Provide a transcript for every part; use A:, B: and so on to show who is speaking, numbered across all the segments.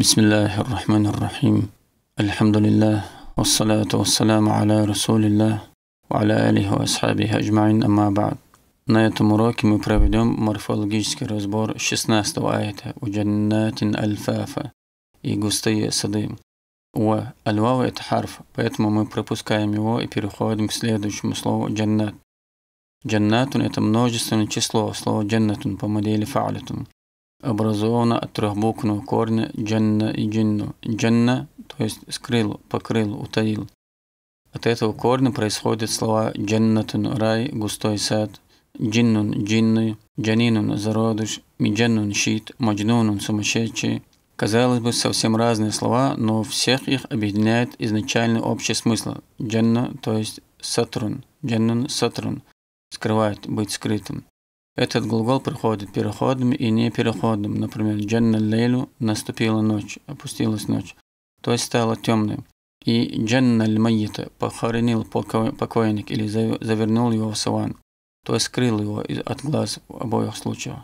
A: بسم الله الرحمن الرحيم الحمد لله والصلاة والسلام على رسول الله وعلى آله وأصحابه أجمعين أما بعد На этом уроке мы проведем морфологический разбор 16 аята у джаннатин альфафа и густые сады. У альвава это харф, поэтому мы пропускаем его и переходим к следующему слову джаннат. Джаннатун это множественное число, слово джаннатун по модели фаалитун. образована от трехбуквенного корня «джанна» и «джинну». «Джанна», то есть «скрыл», «покрыл», «утаил». От этого корня происходят слова «джаннатун» – «рай», «густой сад», «джиннун» – «джинны», «джанинун» – «зародыш», «миджаннун» – «щит», «маджнунун» – «сумасшедший». Казалось бы, совсем разные слова, но всех их объединяет изначальный общий смысл – «джанна», то есть «сатрун», «джаннун» – «сатрун», скрывает, быть скрытым. Этот глагол проходит переходом и не переходом. Например, джанна лейлю – наступила ночь, опустилась ночь, то есть стало темной. И джанна льмайита – похоронил покойник или завернул его в саван, то есть скрыл его от глаз в обоих случаях.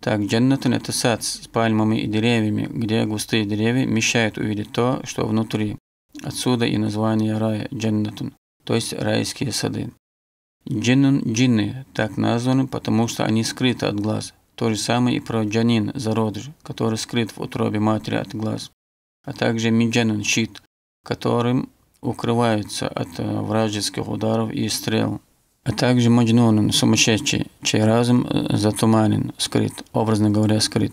A: Так, джаннатун – это сад с пальмами и деревьями, где густые деревья мешают увидеть то, что внутри. Отсюда и название рая – джаннатун, то есть райские сады. Джиннун джинны так названы, потому что они скрыты от глаз. То же самое и про джанин, зародыш, который скрыт в утробе матери от глаз, а также миджанун, щит, которым укрываются от э, вражеских ударов и стрел, а также маджнунун, сумасшедший, чей разум э, затуманен, скрыт, образно говоря, скрыт.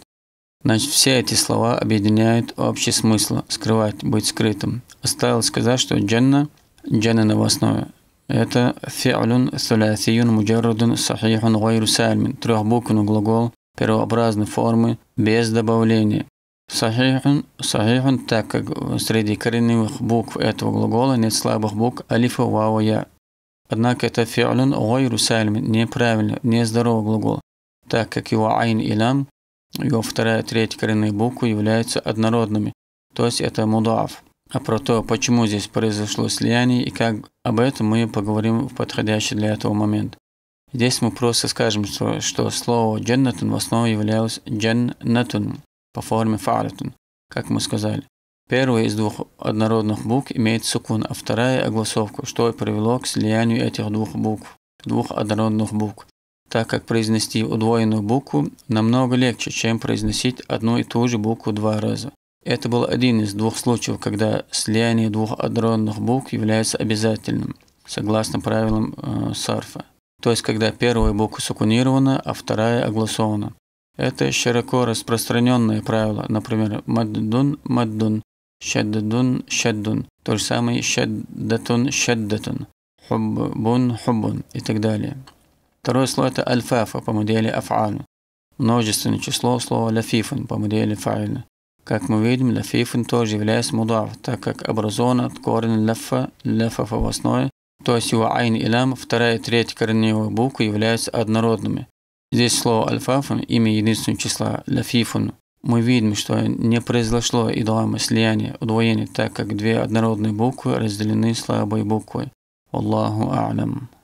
A: Значит, все эти слова объединяют общий смысл – скрывать, быть скрытым. Оставил сказать, что джанна – джанна на основе. Это фиалюн сулясиюн муджаррудун сахихун гайру сальмин. Трехбуквенный глагол первообразной формы без добавления. Сахихун, сахихун, так как среди коренных букв этого глагола нет слабых букв алифа, вау, я. Однако это фиалюн гайру сальмин, неправильно, нездоровый глагол, так как его айн и лам, его вторая и третья коренные буквы являются однородными, то есть это мудаф. А про то, почему здесь произошло слияние и как об этом мы поговорим в подходящий для этого момент. Здесь мы просто скажем, что, что слово "дженнатун" в основе являлось "дженнатун" по форме «фа'латун», как мы сказали. Первая из двух однородных букв имеет сукун, а вторая – огласовку, что и привело к слиянию этих двух букв, двух однородных букв, так как произнести удвоенную букву намного легче, чем произносить одну и ту же букву два раза. Это был один из двух случаев, когда слияние двух адронных букв является обязательным, согласно правилам э, Сарфа. То есть, когда первая буква сукунирована, а вторая огласована. Это широко распространенное правило, например, маддун – маддун, шаддун – шаддун, то же самое шаддатун – шаддатун, хуббун – хуббун и так далее. Второе слово это альфафа по модели аф'ан, множественное число слова ляфифун по модели фа'ина. Как мы видим, лафифун тоже является мудав, так как образован от корня лафа, лафа фавосной, то есть его айн и лям, вторая и третья корневые буквы являются однородными. Здесь слово альфафун, имя единственного числа, лафифун, мы видим, что не произошло идолама слияния, удвоения, так как две однородные буквы разделены слабой буквой. Аллаху а'лам.